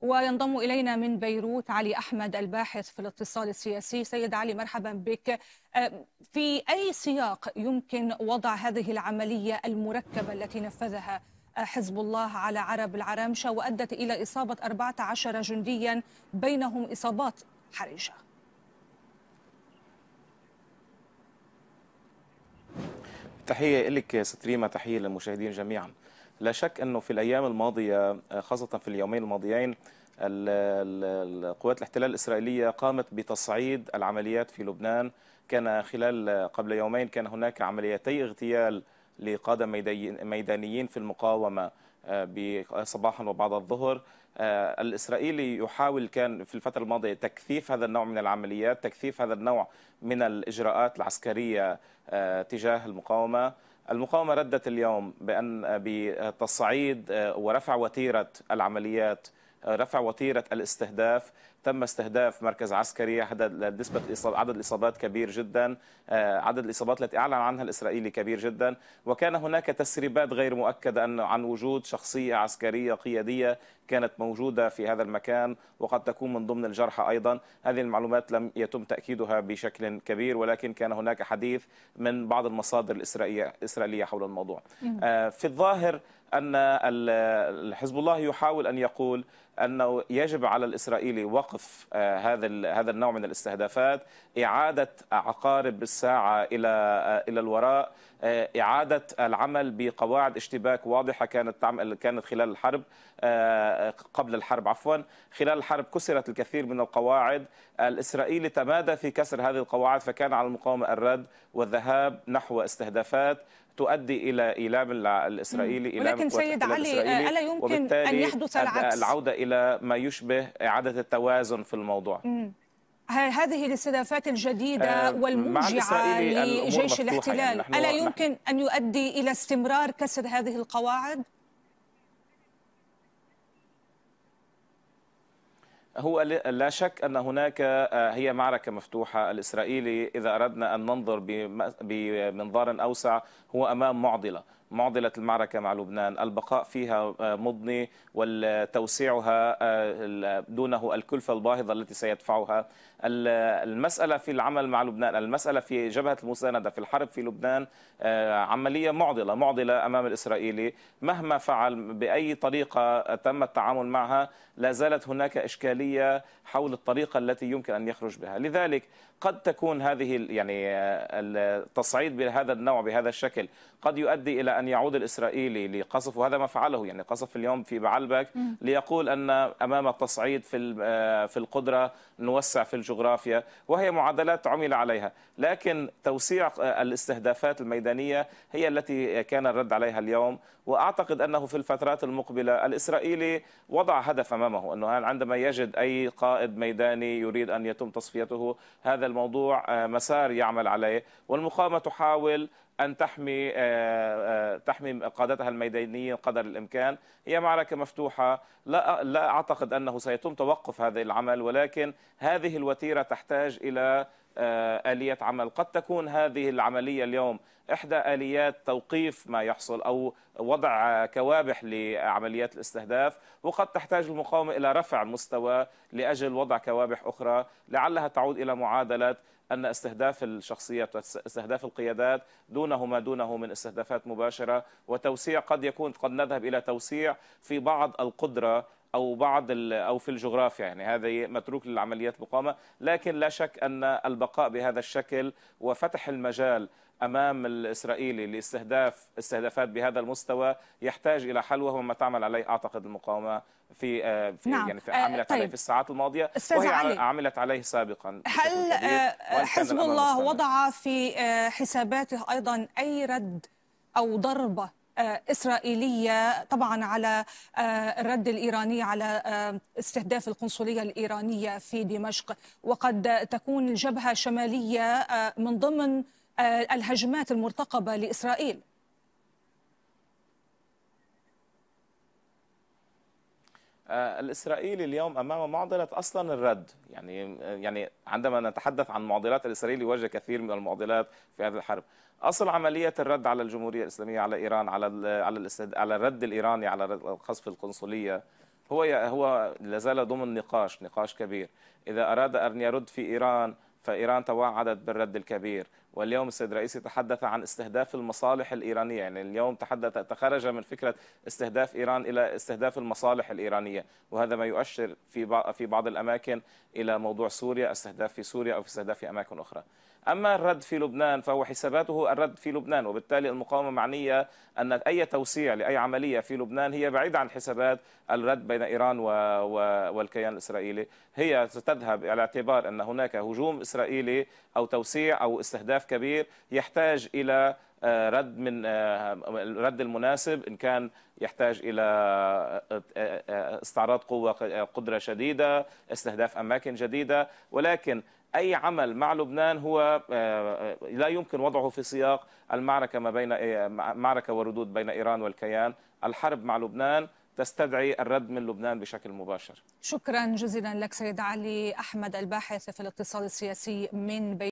وينضم إلينا من بيروت علي أحمد الباحث في الاتصال السياسي سيد علي مرحبا بك في أي سياق يمكن وضع هذه العملية المركبة التي نفذها حزب الله على عرب العرامشة وأدت إلى إصابة 14 جنديا بينهم إصابات حرجة تحية لك ستريما تحية للمشاهدين جميعاً لا شك أنه في الأيام الماضية آه، خاصة في اليومين الماضيين القوات الاحتلال الإسرائيلية قامت بتصعيد العمليات في لبنان كان خلال آه، قبل يومين كان هناك عمليتي اغتيال لقادة ميدانيين في المقاومة آه، صباحا وبعد الظهر الإسرائيلي يحاول كان في الفترة الماضية تكثيف هذا النوع من العمليات تكثيف هذا النوع من الإجراءات العسكرية تجاه المقاومة المقاومة ردت اليوم بأن بتصعيد آه، ورفع وتيرة العمليات رفع وتيره الاستهداف تم استهداف مركز عسكري عدد نسبه عدد الاصابات كبير جدا آه، عدد الاصابات التي اعلن عنها الاسرائيلي كبير جدا وكان هناك تسريبات غير مؤكده أن عن وجود شخصيه عسكريه قياديه كانت موجوده في هذا المكان وقد تكون من ضمن الجرحى ايضا هذه المعلومات لم يتم تاكيدها بشكل كبير ولكن كان هناك حديث من بعض المصادر الاسرائيليه حول الموضوع آه، في الظاهر أن حزب الله يحاول أن يقول أنه يجب على الإسرائيلي وقف آه، هذا هذا النوع من الاستهدافات إعادة عقارب الساعة إلى آه، إلى الوراء آه، إعادة العمل بقواعد اشتباك واضحة كانت تعمل كانت خلال الحرب قبل الحرب عفوا خلال الحرب كسرت الكثير من القواعد الإسرائيلي تمادى في كسر هذه القواعد فكان على المقاومة الرد والذهاب نحو استهدافات تؤدي الى ايلام الاسرائيلي ايلام لكن سيد علي ألا يمكن أن يحدث العكس العودة إلى ما يشبه إعادة التوازن في الموضوع مم. هذه الاستهدافات الجديدة آه، والموجعة لجيش يعني الاحتلال يعني ألا يمكن أن يؤدي إلى استمرار كسر هذه القواعد؟ هو لا شك أن هناك آه، هي معركة مفتوحة الإسرائيلي إذا أردنا أن ننظر بمنظار أوسع هو أمام معضلة معضلة المعركة مع لبنان البقاء فيها آه، مضني والتوسيعها آه، دونه الكلفة الباهظة التي سيدفعها المسألة في العمل مع لبنان المسألة في جبهة المساندة في الحرب في لبنان آه، عملية معضلة معضلة أمام الإسرائيلي مهما فعل بأي طريقة تم التعامل معها لا زالت هناك إشكالية حول الطريقة التي يمكن أن يخرج بها لذلك قد تكون هذه يعني آه، التصعيد بهذا النوع بهذا الشكل قد يؤدي الى ان يعود الاسرائيلي لقصف وهذا ما فعله يعني قصف اليوم في بعلبك ليقول ان امام التصعيد في آه، في القدره نوسع في الجغرافيا وهي معادلات عمل عليها لكن توسيع آه، الاستهدافات الميدانيه هي التي كان الرد عليها اليوم واعتقد انه في الفترات المقبله الاسرائيلي وضع هدف امامه انه عندما يجد اي قائد ميداني يريد ان يتم تصفيته هذا الموضوع آه، مسار يعمل عليه والمقاومة تحاول أن تحمي آه، آه، تحمي قادتها الميدانيين قدر الإمكان هي معركة مفتوحة لا لا أعتقد أنه سيتم توقف هذا العمل ولكن هذه الوتيرة تحتاج إلى آه، آلية عمل قد تكون هذه العملية اليوم إحدى آليات توقيف ما يحصل أو وضع كوابح لعمليات الاستهداف وقد تحتاج المقاومة إلى رفع مستوى لأجل وضع كوابح أخرى لعلها تعود إلى معادلة أن استهداف الشخصيات واستهداف القيادات دون دونه ما دونه من استهدافات مباشرة وتوسيع قد يكون قد نذهب إلى توسيع في بعض القدرة او بعض او في الجغرافيا يعني هذا متروك للعمليات المقاومه لكن لا شك ان البقاء بهذا الشكل وفتح المجال امام الاسرائيلي لاستهداف استهدافات بهذا المستوى يحتاج الى حل وهو ما تعمل عليه اعتقد المقاومه في في نعم. يعني في آه، عملت طيب. عليه في الساعات الماضيه وهي علي. عملت عليه سابقا هل آه، حزب الله وضع في آه، حساباته ايضا اي رد او ضربه إسرائيلية طبعا على الرد الإيراني على استهداف القنصلية الإيرانية في دمشق وقد تكون الجبهة الشمالية من ضمن آه، الهجمات المرتقبة لإسرائيل آه، الاسرائيلي اليوم امام معضله اصلا الرد يعني آه، يعني عندما نتحدث عن معضلات الاسرائيلي يواجه كثير من المعضلات في هذه الحرب اصل عمليه الرد على الجمهوريه الاسلاميه على ايران على على على الرد الايراني على قصف القنصليه هو هو لازال ضمن نقاش نقاش كبير اذا اراد ان يرد في ايران فايران توعدت بالرد الكبير واليوم السيد الرئيسي تحدث عن استهداف المصالح الإيرانية يعني اليوم تحدث تخرج من فكرة استهداف إيران إلى استهداف المصالح الإيرانية وهذا ما يؤشر في في بعض الأماكن إلى موضوع سوريا استهداف في سوريا أو في استهداف في أماكن أخرى أما الرد في لبنان فهو حساباته الرد في لبنان وبالتالي المقاومة معنية أن أي توسيع لأي عملية في لبنان هي بعيدة عن حسابات الرد بين إيران و... و... والكيان الإسرائيلي هي ستذهب على اعتبار أن هناك هجوم إسرائيلي أو توسيع أو استهداف خلاف كبير يحتاج الى آه، رد من الرد آه، المناسب ان كان يحتاج الى آه، استعراض قوه قدره شديده استهداف اماكن جديده ولكن اي عمل مع لبنان هو لا يمكن وضعه في سياق المعركه ما بين معركه وردود بين ايران والكيان الحرب مع لبنان تستدعي الرد من لبنان بشكل مباشر شكرا جزيلا لك سيد علي احمد الباحث في الاقتصاد السياسي من بي